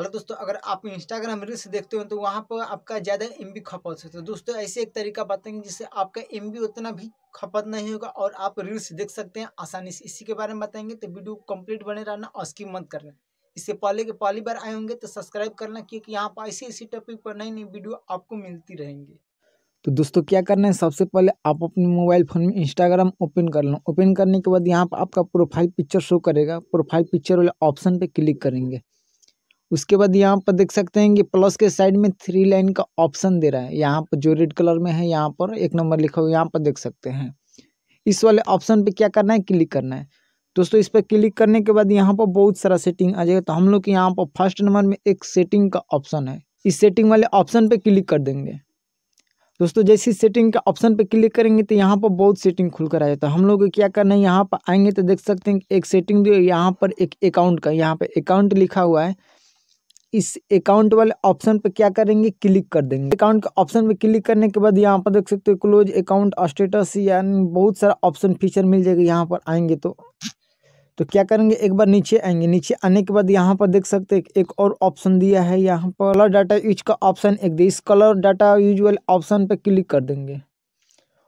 hello दोस्तों अगर आप इंस्टाग्राम रील्स देखते हो तो वहाँ पर आपका ज़्यादा एम बी खपत होता है तो दोस्तों ऐसे एक तरीका बताएंगे जिससे आपका एम बी उतना भी खपत नहीं होगा और आप रील्स देख सकते हैं आसानी से इसी के बारे में बताएंगे तो वीडियो कंप्लीट बने रहना और उसकी मत करना इससे पहले के पहली बार आए होंगे तो सब्सक्राइब करना क्योंकि यहाँ पर ऐसे ऐसे टॉपिक पर नई नई वीडियो आपको मिलती रहेंगी तो दोस्तों क्या करना है सबसे पहले आप अपने मोबाइल फ़ोन में इंस्टाग्राम ओपन कर लो ओपन करने के बाद यहाँ पर आपका प्रोफाइल पिक्चर शो करेगा प्रोफाइल पिक्चर वाले ऑप्शन पे क्लिक करेंगे उसके बाद यहाँ पर देख सकते हैं कि प्लस के साइड में थ्री लाइन का ऑप्शन दे रहा है यहाँ पर जो रेड कलर में है यहाँ पर एक नंबर लिखा हुआ यहाँ पर देख सकते हैं इस वाले ऑप्शन पे क्या करना है क्लिक करना है दोस्तों इस पर क्लिक करने के बाद यहाँ पर बहुत सारा सेटिंग आ जाएगा तो हम लोग यहाँ पर फर्स्ट नंबर में एक सेटिंग का ऑप्शन है इस सेटिंग वाले ऑप्शन पर क्लिक कर देंगे दोस्तों जैसे सेटिंग के ऑप्शन पे क्लिक करेंगे तो यहाँ पर बहुत सेटिंग खुल कर आ जाता है हम लोग क्या करना है यहाँ पर आएंगे तो देख सकते हैं एक सेटिंग जो यहाँ पर एक अकाउंट का यहाँ पर अकाउंट लिखा हुआ है इस अकाउंट वाले ऑप्शन पे क्या करेंगे क्लिक कर देंगे अकाउंट के ऑप्शन पे क्लिक करने के बाद यहाँ पर देख सकते हो क्लोज अकाउंट स्टेटस यानी बहुत सारा ऑप्शन फीचर मिल जाएगा यहाँ पर आएंगे तो तो क्या करेंगे एक बार नीचे आएंगे नीचे आने के बाद यहाँ पर देख सकते हैं एक और ऑप्शन दिया है यहाँ पर कलर डाटा यूज का ऑप्शन एक दे इस कलर डाटा यूज वाले ऑप्शन पर क्लिक कर देंगे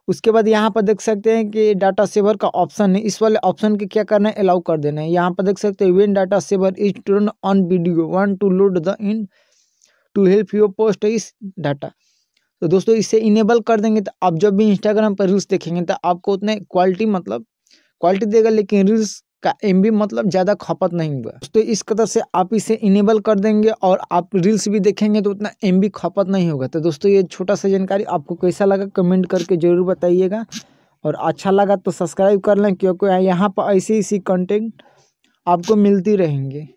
उसके बाद यहाँ पर देख सकते हैं कि डाटा सेवर का ऑप्शन है इस वाले ऑप्शन के क्या करना है अलाउ कर देना है यहाँ पर देख सकते हैं when data saver is turn on video won't load the in to help your post is data तो दोस्तों इसे इनेबल कर देंगे तो आप जब भी इंस्टाग्राम पर रील्स देखेंगे तो आपको उतने क्वालिटी मतलब क्वालिटी देगा लेकिन रील्स का एम मतलब ज़्यादा खपत नहीं हुआ तो इस कदर से आप इसे इनेबल कर देंगे और आप रील्स भी देखेंगे तो उतना एम खपत नहीं होगा तो दोस्तों ये छोटा सा जानकारी आपको कैसा लगा कमेंट करके ज़रूर बताइएगा और अच्छा लगा तो सब्सक्राइब कर लें क्योंकि यहाँ पर ऐसी ऐसी कंटेंट आपको मिलती रहेंगे